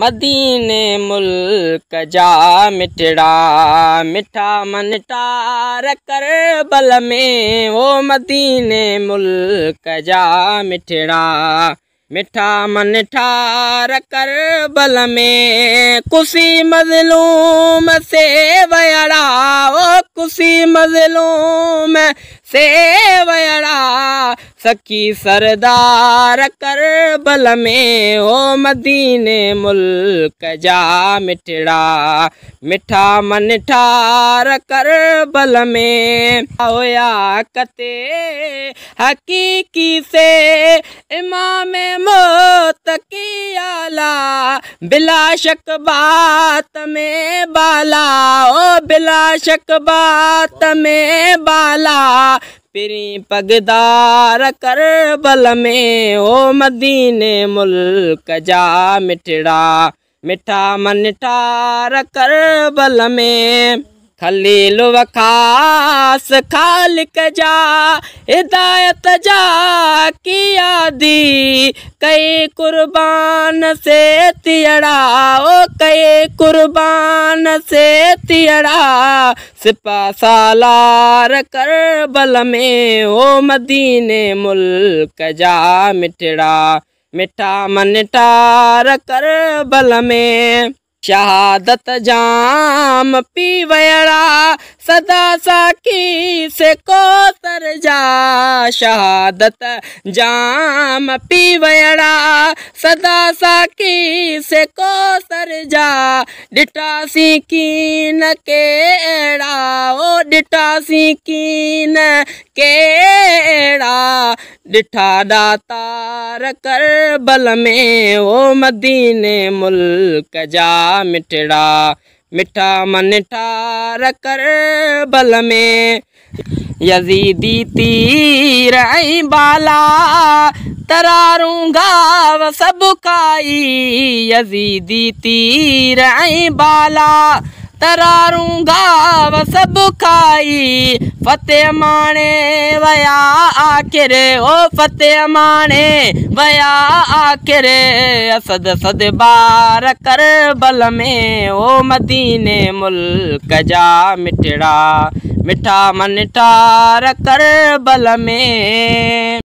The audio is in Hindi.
मदीने मुल्क जा मिठड़ा मिठा मनटार कर बल में ओ मदीने मुल्क जा मिठड़ा मिठा मन ठार कर बल में खुशी मजलूम से वड़ा ओ खुशी मजलूम सेवयड़ा सकी सरदार कर बल में ओ मदीने मुल्क जा मिठड़ा मिठा मन ठार कर बल में होया कते हकीकी से इमाम मोत की आला बिला शक बात में बाला ओ बिला शक बात में बाला पिरी पगदार कर बल में ओ मदीने मुल्क जा मिठड़ा मिठा मन ठार कर बल में खली लखासि खालिक हिदायत जा कि आदि कई क़ुरबाना उहो कई कुर्बान सेड़ा सिपा सालार करबल में उहो मदीन मुल्क जा मिठड़ा मीठा मन टार करबल में शहादत जाम पीवड़ा सदा साकी से कोतर जा शहादत जाम पीवड़ा सदा साकी से कोतर जा डिटासी की न ओ ॾिठा सीं कीन कहिड़ा ॾिठा दातार करबल में वो मदीने मुल्क जा मिठड़ा मिठा मन ठार करबल में यज़ीदी तीर ऐं बाला तरारूंगा सभु काई यज़ीदी तीर आई बाला तरारूं गा सभु खाई फतेह माणे वया आखिर ओ फतेह माणे वया आखिरे सद सद ॿार में ओ मदीने मुल्क जा मिठड़ा मिठा मन ठार कर बल में